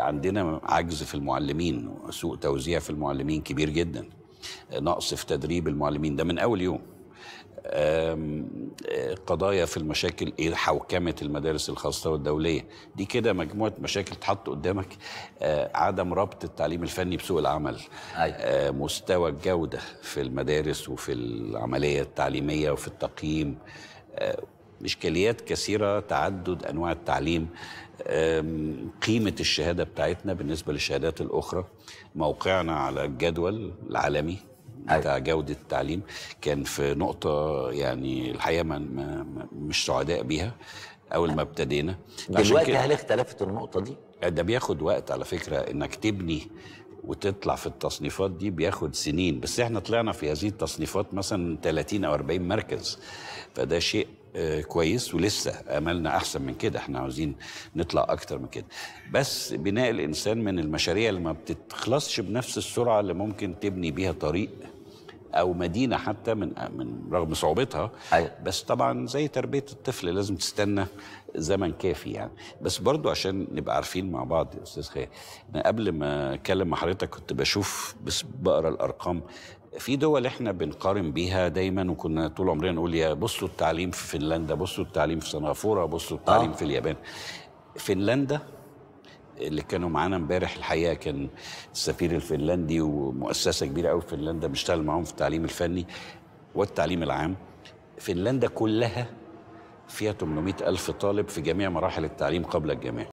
عندنا عجز في المعلمين سوء توزيع في المعلمين كبير جدا نقص في تدريب المعلمين ده من اول يوم قضايا في المشاكل ايه حوكمه المدارس الخاصه والدوليه دي كده مجموعه مشاكل تحط قدامك آه، عدم ربط التعليم الفني بسوق العمل أيوة. آه، مستوى الجوده في المدارس وفي العمليه التعليميه وفي التقييم آه، إشكاليات كثيرة تعدد أنواع التعليم قيمة الشهادة بتاعتنا بالنسبة للشهادات الأخرى موقعنا على الجدول العالمي أيوة. بتاع جودة التعليم كان في نقطة يعني الحقيقة مش سعداء بيها أول ما ابتدينا دلوقتي هل اختلفت النقطة دي؟ ده بياخد وقت على فكرة إنك تبني وتطلع في التصنيفات دي بياخد سنين بس احنا طلعنا في هذه التصنيفات مثلا 30 او 40 مركز فده شيء آه، كويس ولسه املنا احسن من كده احنا عاوزين نطلع اكتر من كده بس بناء الانسان من المشاريع اللي ما بتخلصش بنفس السرعه اللي ممكن تبني بيها طريق او مدينه حتى من من رغم صعوبتها أيوة. بس طبعا زي تربيه الطفل لازم تستنى زمن كافي يعني بس برضو عشان نبقى عارفين مع بعض يا استاذ خير انا قبل ما اتكلم مع حضرتك كنت بشوف بس بقرا الارقام في دول احنا بنقارن بيها دايما وكنا طول عمرنا نقول يا بصوا التعليم في فنلندا بصوا التعليم في سنغافوره بصوا التعليم آه. في اليابان فنلندا اللي كانوا معانا امبارح الحقيقه كان السفير الفنلندي ومؤسسه كبيره قوي في فنلندا بنشتغل معاهم في التعليم الفني والتعليم العام فنلندا كلها فيها 800 ألف طالب في جميع مراحل التعليم قبل الجامعة